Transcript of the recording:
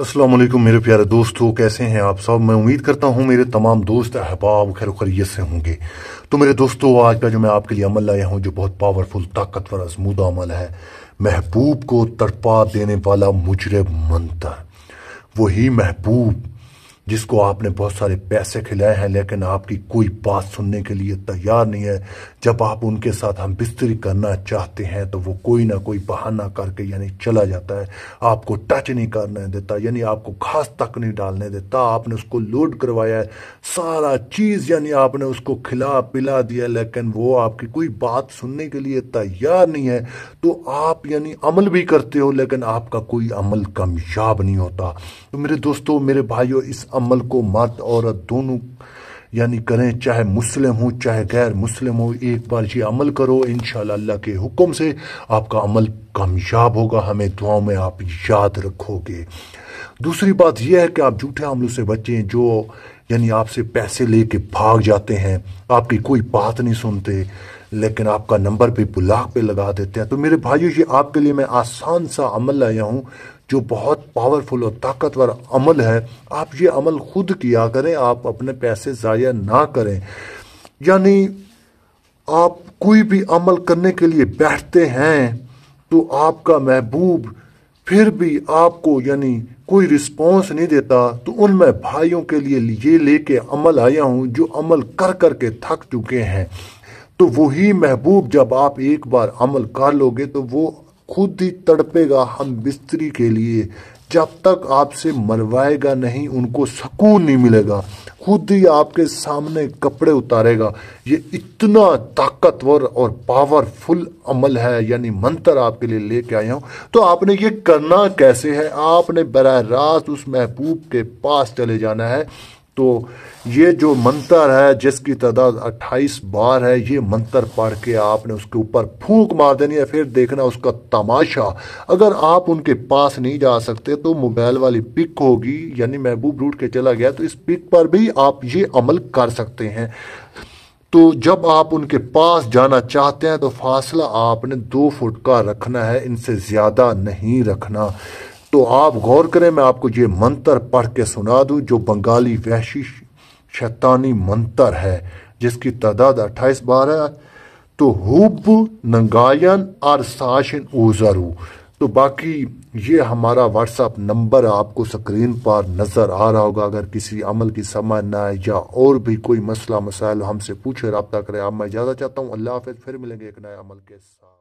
अस्सलाम वालेकुम मेरे प्यारे दोस्तों कैसे हैं आप सब मैं उम्मीद करता हूं मेरे तमाम दोस्त अहबाब खैर खरीत से होंगे तो मेरे दोस्तों आज का जो मैं आपके लिए अमल लाया हूं जो बहुत पावरफुल ताकतवर आजमूदा अमल है महबूब को तड़पा देने वाला मुजरब मंत्र वही महबूब जिसको आपने बहुत सारे पैसे खिलाए हैं लेकिन आपकी कोई बात सुनने के लिए तैयार नहीं है जब आप उनके साथ हम बिस्तरी करना चाहते हैं तो वो कोई ना कोई बहाना करके यानी चला जाता है आपको टच नहीं करने देता यानी आपको घास तक नहीं डालने देता आपने उसको लोड करवाया है सारा चीज़ यानी आपने उसको खिला पिला दिया लेकिन वो आपकी कोई बात सुनने के लिए तैयार नहीं है तो आप यानी अमल भी करते हो लेकिन आपका कोई अमल कामयाब नहीं होता तो मेरे दोस्तों मेरे भाइयों इस अमल को मर्द औरत दोनों यानी करें चाहे मुस्लिम हो चाहे गैर मुस्लिम हो एक बार ये अमल करो इन अल्लाह के हुक्म से आपका अमल कामयाब होगा हमें दुआओं में आप याद रखोगे दूसरी बात यह है कि आप झूठे हमलों से बचें जो यानी आपसे पैसे लेके भाग जाते हैं आपकी कोई बात नहीं सुनते लेकिन आपका नंबर भी बुलाक पे लगा देते हैं तो मेरे भाइयों ये आपके लिए मैं आसान सा अमल लाया हूँ जो बहुत पावरफुल और ताकतवर अमल है आप ये अमल खुद किया करें आप अपने पैसे ज़ाया ना करें यानी आप कोई भी अमल करने के लिए बैठते हैं तो आपका महबूब फिर भी आपको यानी कोई रिस्पॉन्स नहीं देता तो उन मैं भाइयों के लिए ये लेके अमल आया हूँ जो अमल कर कर के थक चुके हैं तो वही महबूब जब आप एक बार अमल कर लोगे तो वो खुद ही तड़पेगा हम बिस्तरी के लिए जब तक आपसे मरवाएगा नहीं उनको सुकून नहीं मिलेगा खुद ही आपके सामने कपड़े उतारेगा ये इतना ताकतवर और पावरफुल अमल है यानी मंत्र आपके लिए लेके आया हूँ तो आपने ये करना कैसे है आपने बर रास्त उस महबूब के पास चले जाना है तो ये जो मंत्र है जिसकी तादाद 28 बार है ये मंत्र पढ़ के आपने उसके ऊपर फूंक मार देनी है फिर देखना उसका तमाशा अगर आप उनके पास नहीं जा सकते तो मोबाइल वाली पिक होगी यानी महबूब रूट के चला गया तो इस पिक पर भी आप ये अमल कर सकते हैं तो जब आप उनके पास जाना चाहते हैं तो फासला आपने दो फुट का रखना है इनसे ज़्यादा नहीं रखना तो आप गौर करें मैं आपको ये मंत्र पढ़ के सुना दूं जो बंगाली वैशी शैतानी मंत्र है जिसकी तादाद अट्ठाईस बार है तो हुब नंगायन और साशन ऊजरू तो बाकी ये हमारा व्हाट्सअप नंबर आपको स्क्रीन पर नज़र आ रहा होगा अगर किसी अमल की समझ ना आए या और भी कोई मसला मसाइल हमसे पूछे रबता करें आप मैं ज्यादा चाहता हूँ अल्लाह हाफिज़ फिर मिलेंगे एक नए अमल के साथ